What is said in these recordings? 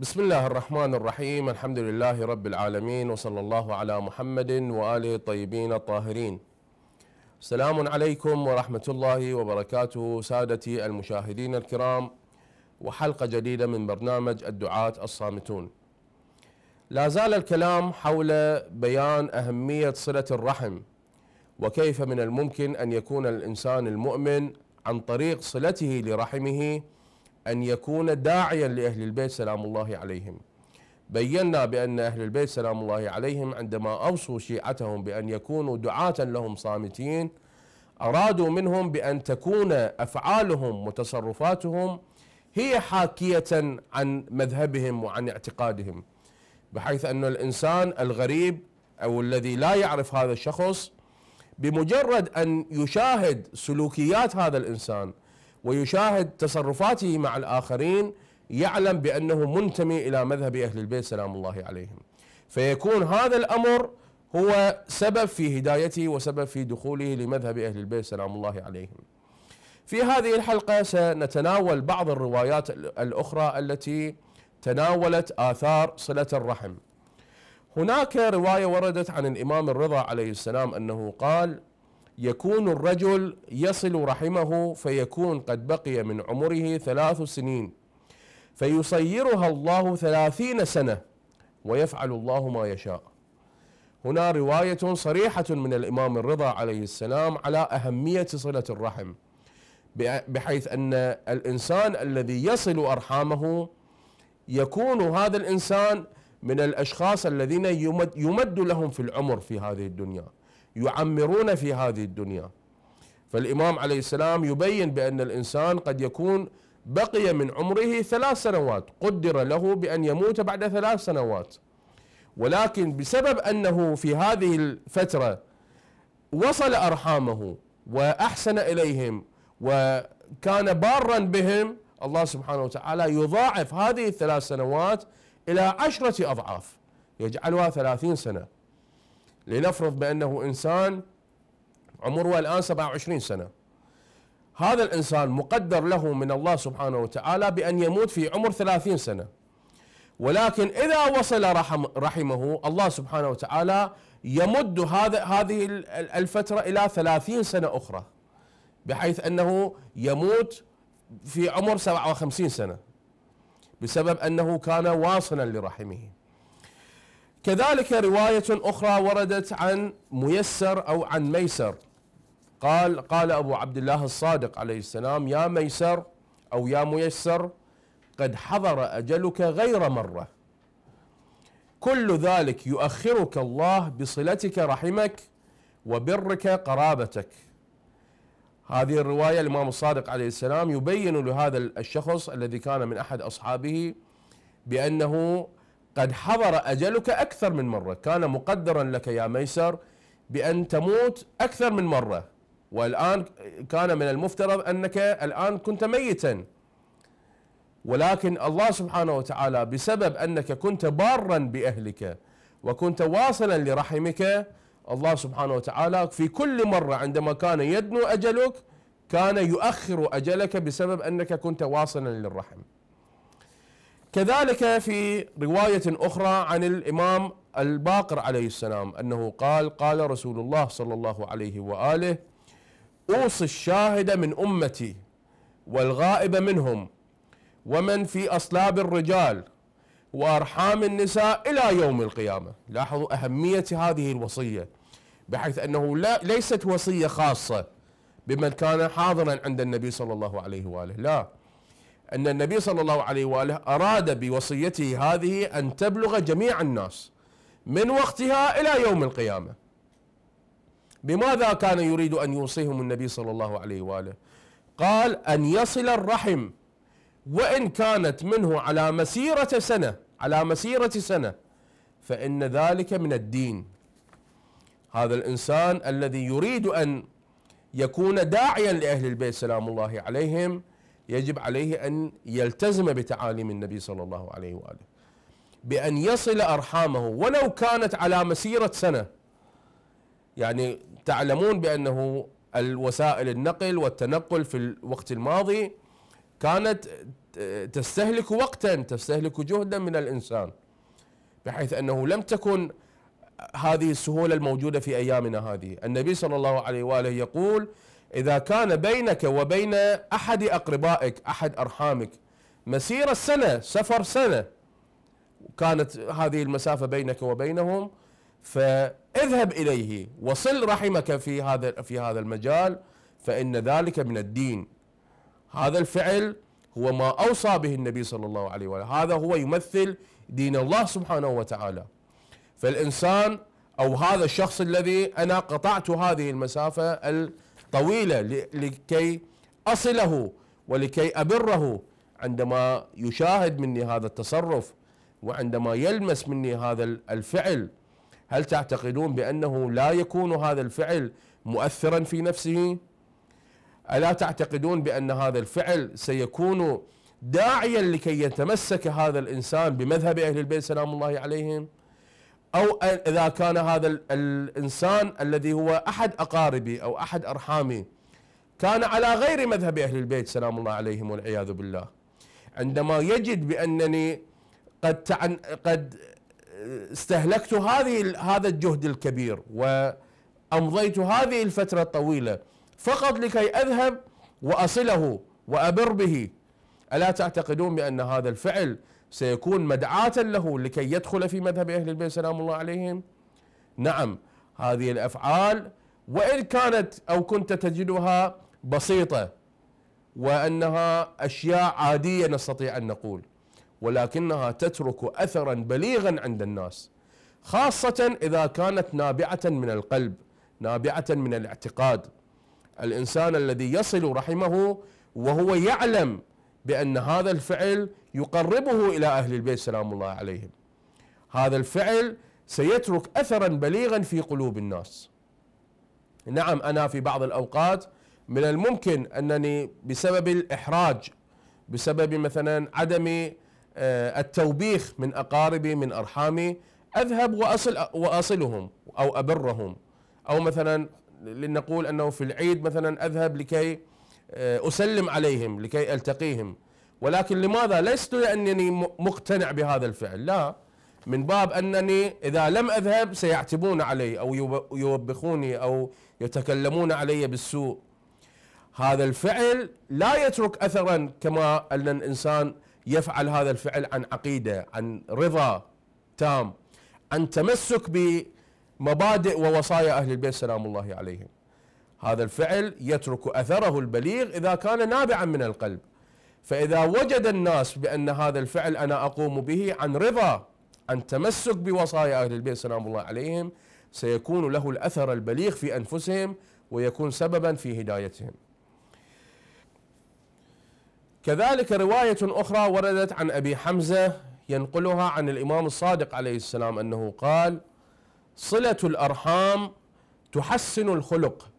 بسم الله الرحمن الرحيم الحمد لله رب العالمين وصلى الله على محمد وآله الطيبين الطاهرين السلام عليكم ورحمة الله وبركاته سادتي المشاهدين الكرام وحلقة جديدة من برنامج الدعاة الصامتون لا زال الكلام حول بيان أهمية صلة الرحم وكيف من الممكن أن يكون الإنسان المؤمن عن طريق صلته لرحمه أن يكون داعيا لأهل البيت سلام الله عليهم بينا بأن أهل البيت سلام الله عليهم عندما أوصوا شيعتهم بأن يكونوا دعاة لهم صامتين أرادوا منهم بأن تكون أفعالهم وتصرفاتهم هي حاكية عن مذهبهم وعن اعتقادهم بحيث أن الإنسان الغريب أو الذي لا يعرف هذا الشخص بمجرد أن يشاهد سلوكيات هذا الإنسان ويشاهد تصرفاته مع الآخرين يعلم بأنه منتمي إلى مذهب أهل البيت سلام الله عليهم فيكون هذا الأمر هو سبب في هدايته وسبب في دخوله لمذهب أهل البيت سلام الله عليهم في هذه الحلقة سنتناول بعض الروايات الأخرى التي تناولت آثار صلة الرحم هناك رواية وردت عن الإمام الرضا عليه السلام أنه قال يكون الرجل يصل رحمه فيكون قد بقي من عمره ثلاث سنين فيصيرها الله ثلاثين سنة ويفعل الله ما يشاء هنا رواية صريحة من الإمام الرضا عليه السلام على أهمية صلة الرحم بحيث أن الإنسان الذي يصل أرحامه يكون هذا الإنسان من الأشخاص الذين يمد, يمد لهم في العمر في هذه الدنيا يعمرون في هذه الدنيا فالإمام عليه السلام يبين بأن الإنسان قد يكون بقي من عمره ثلاث سنوات قدر له بأن يموت بعد ثلاث سنوات ولكن بسبب أنه في هذه الفترة وصل أرحامه وأحسن إليهم وكان بارا بهم الله سبحانه وتعالى يضاعف هذه الثلاث سنوات إلى عشرة أضعاف يجعلها ثلاثين سنة لنفرض بأنه إنسان عمره الآن 27 سنة هذا الإنسان مقدر له من الله سبحانه وتعالى بأن يموت في عمر 30 سنة ولكن إذا وصل رحم رحمه الله سبحانه وتعالى يمد هذا هذه الفترة إلى 30 سنة أخرى بحيث أنه يموت في عمر 57 سنة بسبب أنه كان واصلا لرحمه كذلك رواية أخرى وردت عن ميسر أو عن ميسر قال قال أبو عبد الله الصادق عليه السلام يا ميسر أو يا ميسر قد حضر أجلك غير مرة كل ذلك يؤخرك الله بصلتك رحمك وبرك قرابتك هذه الرواية الإمام الصادق عليه السلام يبين لهذا الشخص الذي كان من أحد أصحابه بأنه قد حضر أجلك أكثر من مرة كان مقدرا لك يا ميسر بأن تموت أكثر من مرة والآن كان من المفترض أنك الآن كنت ميتا ولكن الله سبحانه وتعالى بسبب أنك كنت بارا بأهلك وكنت واصلا لرحمك الله سبحانه وتعالى في كل مرة عندما كان يدنو أجلك كان يؤخر أجلك بسبب أنك كنت واصلا للرحم كذلك في رواية أخرى عن الإمام الباقر عليه السلام أنه قال قال رسول الله صلى الله عليه وآله أوصي الشاهد من أمتي والغائب منهم ومن في أصلاب الرجال وأرحام النساء إلى يوم القيامة لاحظوا أهمية هذه الوصية بحيث أنه لا ليست وصية خاصة بمن كان حاضرا عند النبي صلى الله عليه وآله لا أن النبي صلى الله عليه وآله أراد بوصيته هذه أن تبلغ جميع الناس من وقتها إلى يوم القيامة بماذا كان يريد أن يوصيهم النبي صلى الله عليه وآله قال أن يصل الرحم وإن كانت منه على مسيرة سنة على مسيرة سنة فإن ذلك من الدين هذا الإنسان الذي يريد أن يكون داعيا لأهل البيت سلام الله عليهم يجب عليه أن يلتزم بتعاليم النبي صلى الله عليه وآله بأن يصل أرحامه ولو كانت على مسيرة سنة يعني تعلمون بأنه الوسائل النقل والتنقل في الوقت الماضي كانت تستهلك وقتا تستهلك جهدا من الإنسان بحيث أنه لم تكن هذه السهولة الموجودة في أيامنا هذه النبي صلى الله عليه وآله يقول إذا كان بينك وبين أحد أقربائك أحد أرحامك مسيرة سنة سفر سنة كانت هذه المسافة بينك وبينهم فاذهب إليه وصل رحمك في هذا في هذا المجال فإن ذلك من الدين هذا الفعل هو ما أوصى به النبي صلى الله عليه وآله هذا هو يمثل دين الله سبحانه وتعالى فالإنسان أو هذا الشخص الذي أنا قطعت هذه المسافة طويلة لكي أصله ولكي أبره عندما يشاهد مني هذا التصرف وعندما يلمس مني هذا الفعل هل تعتقدون بأنه لا يكون هذا الفعل مؤثرا في نفسه ألا تعتقدون بأن هذا الفعل سيكون داعيا لكي يتمسك هذا الإنسان بمذهب أهل البيت سلام الله عليهم أو إذا كان هذا الإنسان الذي هو أحد أقاربي أو أحد أرحامي كان على غير مذهب أهل البيت سلام الله عليهم والعياذ بالله عندما يجد بأنني قد تعن قد آه، استهلكت هذه هذا الجهد الكبير وأمضيت هذه الفترة الطويلة فقط لكي أذهب وأصله وأبر به ألا تعتقدون بأن هذا الفعل سيكون مدعاة له لكي يدخل في مذهب أهل البيت سلام الله عليهم نعم هذه الأفعال وإن كانت أو كنت تجدها بسيطة وأنها أشياء عادية نستطيع أن نقول ولكنها تترك أثرا بليغا عند الناس خاصة إذا كانت نابعة من القلب نابعة من الاعتقاد الإنسان الذي يصل رحمه وهو يعلم بأن هذا الفعل يقربه إلى أهل البيت سلام الله عليهم هذا الفعل سيترك أثرا بليغا في قلوب الناس نعم أنا في بعض الأوقات من الممكن أنني بسبب الإحراج بسبب مثلا عدم آه، التوبيخ من أقاربي من أرحامي أذهب وأصل وأصلهم أو أبرهم أو مثلا لنقول أنه في العيد مثلا أذهب لكي آه، اسلم عليهم لكي التقيهم ولكن لماذا لست لانني مقتنع بهذا الفعل لا من باب انني اذا لم اذهب سيعتبون علي او يوبخوني او يتكلمون علي بالسوء هذا الفعل لا يترك اثرا كما ان الانسان يفعل هذا الفعل عن عقيده عن رضا تام عن تمسك بمبادئ ووصايا اهل البيت سلام الله عليهم هذا الفعل يترك اثره البليغ اذا كان نابعا من القلب فاذا وجد الناس بان هذا الفعل انا اقوم به عن رضا عن تمسك بوصايا اهل البيت سلام الله عليهم سيكون له الاثر البليغ في انفسهم ويكون سببا في هدايتهم. كذلك روايه اخرى وردت عن ابي حمزه ينقلها عن الامام الصادق عليه السلام انه قال: صله الارحام تحسن الخلق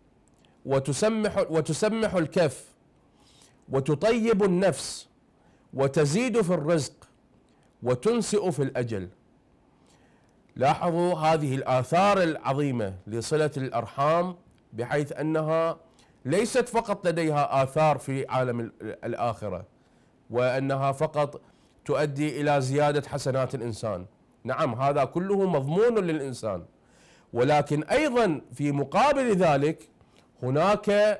وتسمح وتسمح الكف وتطيب النفس وتزيد في الرزق وتنسئ في الأجل لاحظوا هذه الآثار العظيمة لصلة الأرحام بحيث أنها ليست فقط لديها آثار في عالم الآخرة وأنها فقط تؤدي إلى زيادة حسنات الإنسان نعم هذا كله مضمون للإنسان ولكن أيضا في مقابل ذلك هناك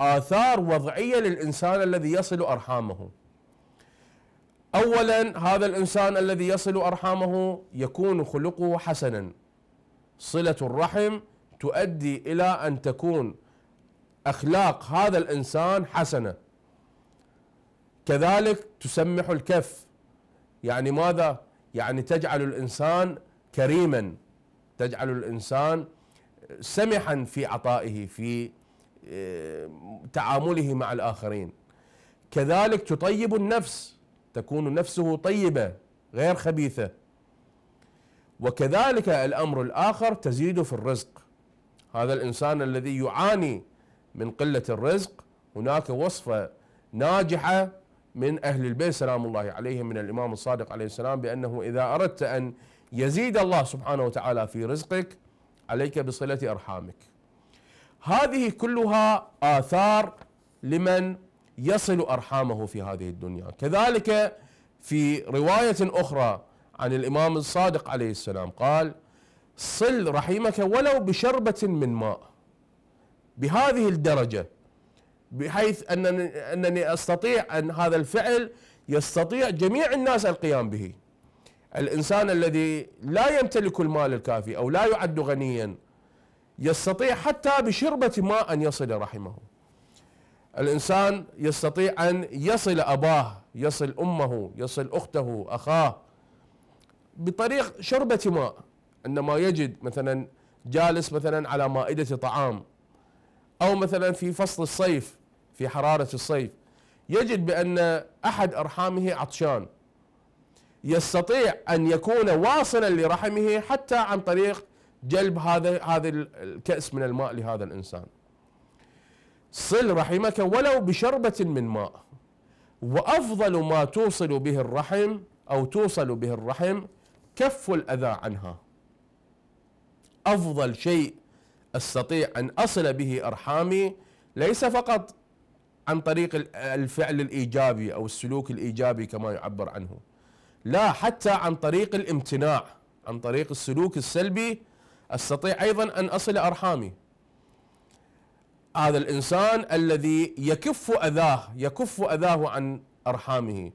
آثار وضعية للإنسان الذي يصل أرحامه أولا هذا الإنسان الذي يصل أرحامه يكون خلقه حسنا صلة الرحم تؤدي إلى أن تكون أخلاق هذا الإنسان حسنة كذلك تسمح الكف يعني ماذا؟ يعني تجعل الإنسان كريما تجعل الإنسان سمحا في عطائه في آه، تعامله مع الآخرين كذلك تطيب النفس تكون نفسه طيبة غير خبيثة وكذلك الأمر الآخر تزيد في الرزق هذا الإنسان الذي يعاني من قلة الرزق هناك وصفة ناجحة من أهل البيت سلام الله عليهم من الإمام الصادق عليه السلام بأنه إذا أردت أن يزيد الله سبحانه وتعالى في رزقك عليك بصلة أرحامك هذه كلها آثار لمن يصل أرحامه في هذه الدنيا كذلك في رواية أخرى عن الإمام الصادق عليه السلام قال صل رحيمك ولو بشربة من ماء بهذه الدرجة بحيث أنني, أنني أستطيع أن هذا الفعل يستطيع جميع الناس القيام به الإنسان الذي لا يمتلك المال الكافي أو لا يعد غنياً يستطيع حتى بشربة ماء أن يصل رحمه الإنسان يستطيع أن يصل أباه يصل أمه يصل أخته أخاه بطريق شربة ماء عندما يجد مثلا جالس مثلا على مائدة طعام أو مثلا في فصل الصيف في حرارة الصيف يجد بأن أحد أرحامه عطشان يستطيع أن يكون واصلا لرحمه حتى عن طريق جلب هذا هذا الكأس من الماء لهذا الإنسان صل رحمك ولو بشربة من ماء وأفضل ما توصل به الرحم أو توصل به الرحم كف الأذى عنها أفضل شيء أستطيع أن أصل به أرحامي ليس فقط عن طريق الفعل الإيجابي أو السلوك الإيجابي كما يعبر عنه لا حتى عن طريق الامتناع عن طريق السلوك السلبي استطيع ايضا ان اصل ارحامي هذا الانسان الذي يكف اذاه يكف اذاه عن ارحامه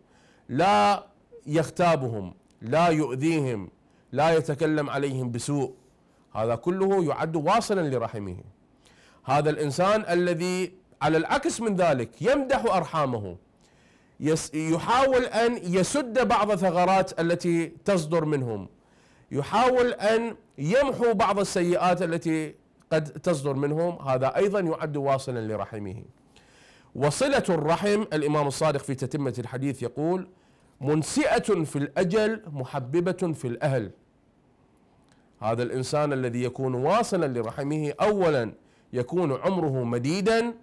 لا يغتابهم لا يؤذيهم لا يتكلم عليهم بسوء هذا كله يعد واصلا لرحمه هذا الانسان الذي على العكس من ذلك يمدح ارحامه يحاول ان يسد بعض ثغرات التي تصدر منهم يحاول أن يمحو بعض السيئات التي قد تصدر منهم هذا أيضا يعد واصلا لرحمه وصلة الرحم الإمام الصادق في تتمة الحديث يقول منسئة في الأجل محببة في الأهل هذا الإنسان الذي يكون واصلا لرحمه أولا يكون عمره مديدا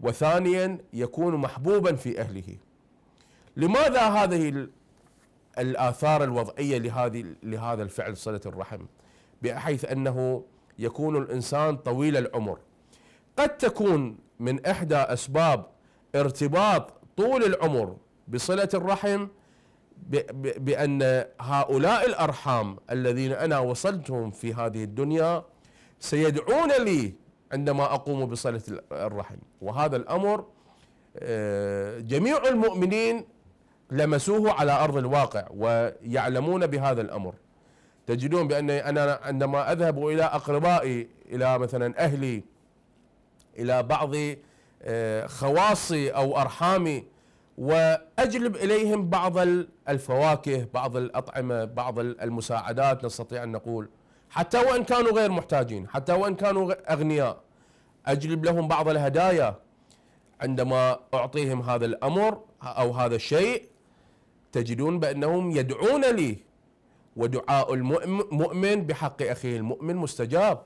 وثانيا يكون محبوبا في أهله لماذا هذه الآثار الوضعية لهذه لهذا الفعل صلة الرحم بحيث أنه يكون الإنسان طويل العمر قد تكون من إحدى أسباب ارتباط طول العمر بصلة الرحم بأن هؤلاء الأرحام الذين أنا وصلتهم في هذه الدنيا سيدعون لي عندما أقوم بصلة الرحم وهذا الأمر آه، جميع المؤمنين لمسوه على أرض الواقع ويعلمون بهذا الأمر تجدون بأن أنا عندما أذهب إلى أقربائي إلى مثلا أهلي إلى بعض آه، خواصي أو أرحامي واجلب اليهم بعض الفواكه، بعض الاطعمه، بعض المساعدات نستطيع ان نقول حتى وان كانوا غير محتاجين، حتى وان كانوا اغنياء اجلب لهم بعض الهدايا عندما اعطيهم هذا الامر او هذا الشيء تجدون بأنهم يدعون لي ودعاء المؤمن بحق أخيه المؤمن مستجاب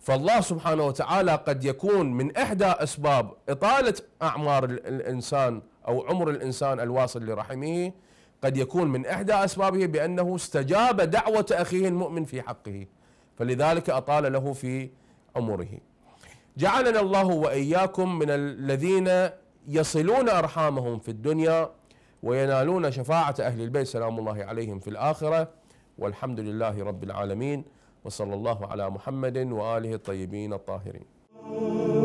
فالله سبحانه وتعالى قد يكون من إحدى أسباب إطالة أعمار الإنسان أو عمر الإنسان الواصل لرحمه قد يكون من إحدى أسبابه بأنه استجاب دعوة أخيه المؤمن في حقه فلذلك أطال له في عمره جعلنا الله وإياكم من الذين يصلون أرحامهم في الدنيا وينالون شفاعة أهل البيت سلام الله عليهم في الآخرة والحمد لله رب العالمين وصلى الله على محمد وآله الطيبين الطاهرين